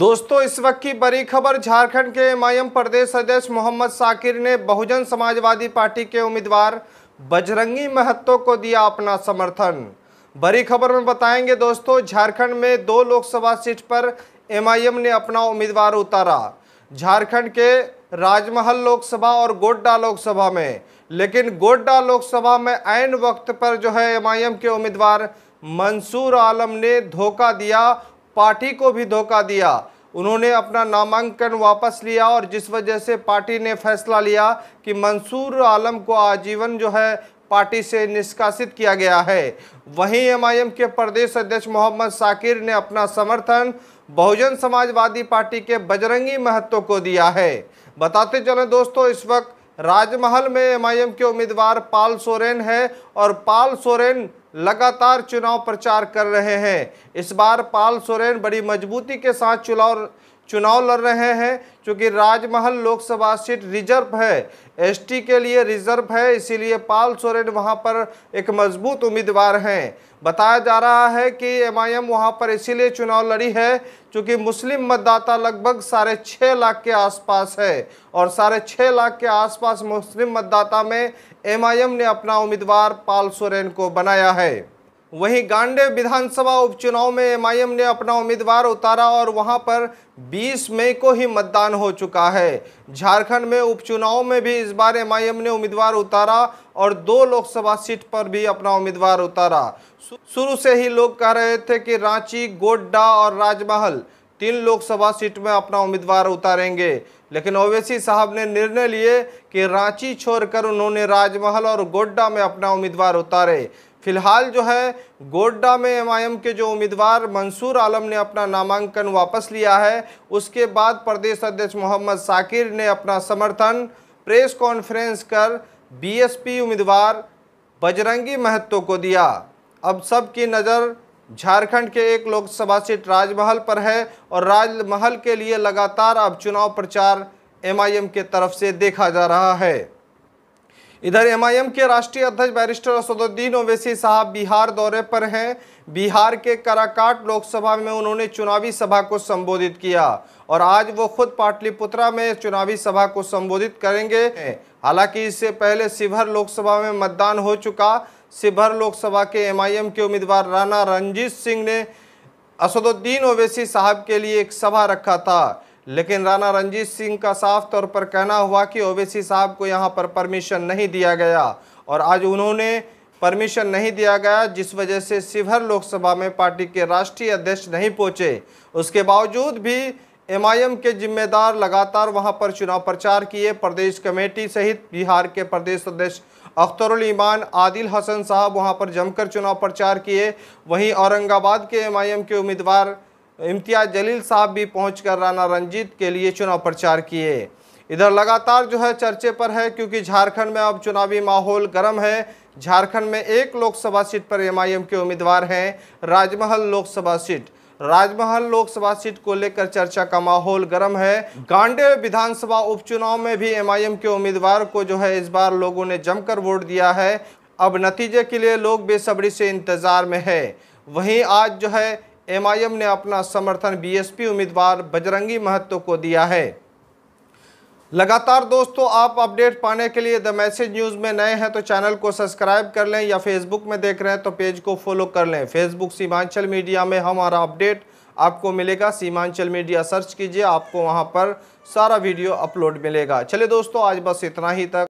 दोस्तों इस वक्त की बड़ी खबर झारखंड के एमआईएम प्रदेश अध्यक्ष मोहम्मद साकिर ने बहुजन समाजवादी पार्टी के उम्मीदवार बजरंगी महतो को दिया अपना समर्थन बड़ी खबर में बताएंगे दोस्तों झारखंड में दो लोकसभा सीट पर एमआईएम ने अपना उम्मीदवार उतारा झारखंड के राजमहल लोकसभा और गोड्डा लोकसभा में लेकिन गोड्डा लोकसभा में ऐन वक्त पर जो है एमआईएम के उम्मीदवार मंसूर आलम ने धोखा दिया पार्टी को भी धोखा दिया उन्होंने अपना नामांकन वापस लिया और जिस वजह से पार्टी ने फैसला लिया कि मंसूर आलम को आजीवन जो है पार्टी से निष्कासित किया गया है वहीं एमआईएम के प्रदेश अध्यक्ष मोहम्मद साकिर ने अपना समर्थन बहुजन समाजवादी पार्टी के बजरंगी महत्व को दिया है बताते चलें दोस्तों इस वक्त राजमहल में एमआईएम के उम्मीदवार पाल सोरेन है और पाल सोरेन लगातार चुनाव प्रचार कर रहे हैं इस बार पाल सोरेन बड़ी मजबूती के साथ चुनाव चुनाव लड़ रहे हैं क्योंकि राजमहल लोकसभा सीट रिजर्व है एसटी के लिए रिजर्व है इसीलिए पाल सोरेन वहां पर एक मजबूत उम्मीदवार हैं बताया जा रहा है कि एमआईएम वहां पर इसीलिए चुनाव लड़ी है क्योंकि मुस्लिम मतदाता लगभग साढ़े छः लाख के आसपास है और साढ़े छः लाख के आसपास मुस्लिम मतदाता में एमआईएम ने अपना उम्मीदवार पाल सोरेन को बनाया है वहीं गांडे विधानसभा उपचुनाव में एमआईएम ने अपना उम्मीदवार उतारा और वहां पर 20 मई को ही मतदान हो चुका है झारखंड में उपचुनाव में भी इस बार एमआईएम ने उम्मीदवार उतारा और दो लोकसभा सीट पर भी अपना उम्मीदवार उतारा शुरू से ही लोग कह रहे थे कि रांची गोड्डा और राजमहल तीन लोकसभा सीट में अपना उम्मीदवार उतारेंगे लेकिन ओवैसी साहब ने निर्णय लिए कि रांची छोड़कर उन्होंने राजमहल और गोड्डा में अपना उम्मीदवार उतारे फिलहाल जो है गोड्डा में एमआईएम के जो उम्मीदवार मंसूर आलम ने अपना नामांकन वापस लिया है उसके बाद प्रदेश अध्यक्ष मोहम्मद साकिर ने अपना समर्थन प्रेस कॉन्फ्रेंस कर बीएसपी उम्मीदवार बजरंगी महतो को दिया अब सबकी नज़र झारखंड के एक लोकसभा सीट राजमहल पर है और राजमहल के लिए लगातार अब चुनाव प्रचार एमआईएम के तरफ से देखा जा रहा है इधर एमआईएम के राष्ट्रीय अध्यक्ष बैरिस्टर असदुद्दीन ओवैसी साहब बिहार दौरे पर हैं बिहार के कराकाट लोकसभा में उन्होंने चुनावी सभा को संबोधित किया और आज वो खुद पाटलिपुत्रा में चुनावी सभा को संबोधित करेंगे हालांकि इससे पहले शिवहर लोकसभा में मतदान हो चुका शिवहर लोकसभा के एमआईएम के उम्मीदवार राणा रंजीत सिंह ने असदुद्दीन ओवैसी साहब के लिए एक सभा रखा था लेकिन राणा रंजीत सिंह का साफ तौर पर कहना हुआ कि ओवैसी साहब को यहाँ पर परमिशन नहीं दिया गया और आज उन्होंने परमिशन नहीं दिया गया जिस वजह से शिवहर लोकसभा में पार्टी के राष्ट्रीय अध्यक्ष नहीं पहुँचे उसके बावजूद भी एमआईएम के जिम्मेदार लगातार वहां पर चुनाव प्रचार किए प्रदेश कमेटी सहित बिहार के प्रदेश अध्यक्ष अख्तरुल ईमान आदिल हसन साहब वहां पर जमकर चुनाव प्रचार किए वहीं औरंगाबाद के एमआईएम के उम्मीदवार इम्तियाज जलील साहब भी पहुंचकर राणा रंजीत के लिए चुनाव प्रचार किए इधर लगातार जो है चर्चे पर है क्योंकि झारखंड में अब चुनावी माहौल गर्म है झारखंड में एक लोकसभा सीट पर एमआईएम के उम्मीदवार हैं राजमहल लोकसभा सीट राजमहल लोकसभा सीट को लेकर चर्चा का माहौल गर्म है गांडे विधानसभा उपचुनाव में भी एमआईएम के उम्मीदवार को जो है इस बार लोगों ने जमकर वोट दिया है अब नतीजे के लिए लोग बेसब्री से इंतज़ार में है वहीं आज जो है एमआईएम ने अपना समर्थन बीएसपी उम्मीदवार बजरंगी महतो को दिया है लगातार दोस्तों आप अपडेट पाने के लिए द मैसेज न्यूज़ में नए हैं तो चैनल को सब्सक्राइब कर लें या फेसबुक में देख रहे हैं तो पेज को फॉलो कर लें फेसबुक सीमांचल मीडिया में हमारा अपडेट आपको मिलेगा सीमांचल मीडिया सर्च कीजिए आपको वहां पर सारा वीडियो अपलोड मिलेगा चलिए दोस्तों आज बस इतना ही तक